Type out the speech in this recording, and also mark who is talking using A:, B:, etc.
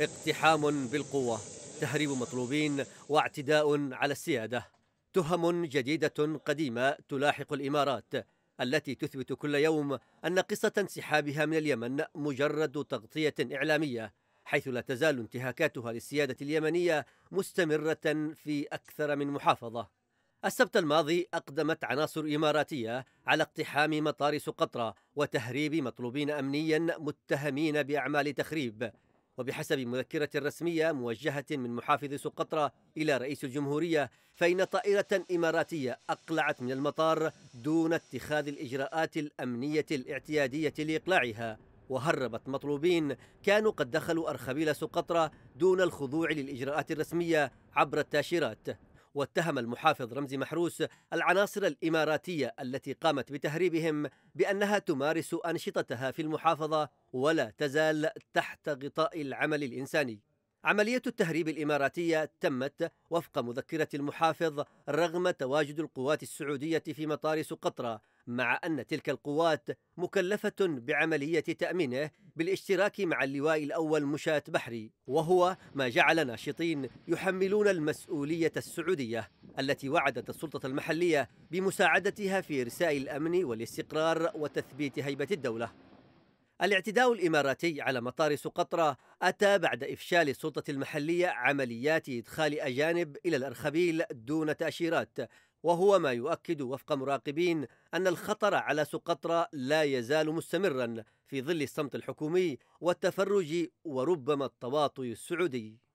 A: اقتحام بالقوة تهريب مطلوبين واعتداء على السيادة تهم جديدة قديمة تلاحق الإمارات التي تثبت كل يوم أن قصة انسحابها من اليمن مجرد تغطية إعلامية حيث لا تزال انتهاكاتها للسيادة اليمنية مستمرة في أكثر من محافظة السبت الماضي أقدمت عناصر إماراتية على اقتحام مطار سقطرى وتهريب مطلوبين أمنيا متهمين بأعمال تخريب وبحسب مذكرة رسمية موجهة من محافظ سقطرى إلى رئيس الجمهورية فإن طائرة إماراتية أقلعت من المطار دون اتخاذ الإجراءات الأمنية الاعتيادية لإقلاعها وهربت مطلوبين كانوا قد دخلوا أرخبيل سقطرى دون الخضوع للإجراءات الرسمية عبر التاشيرات واتهم المحافظ رمزي محروس العناصر الإماراتية التي قامت بتهريبهم بأنها تمارس أنشطتها في المحافظة ولا تزال تحت غطاء العمل الإنساني عملية التهريب الإماراتية تمت وفق مذكرة المحافظ رغم تواجد القوات السعودية في مطار سقطرى مع أن تلك القوات مكلفة بعملية تأمينه بالاشتراك مع اللواء الأول مشاة بحري وهو ما جعل ناشطين يحملون المسؤولية السعودية التي وعدت السلطة المحلية بمساعدتها في إرساء الأمن والاستقرار وتثبيت هيبة الدولة الاعتداء الإماراتي على مطار سقطرى أتى بعد إفشال السلطة المحلية عمليات إدخال أجانب إلى الأرخبيل دون تأشيرات وهو ما يؤكد وفق مراقبين أن الخطر على سقطرى لا يزال مستمرا في ظل الصمت الحكومي والتفرج وربما التواطؤ السعودي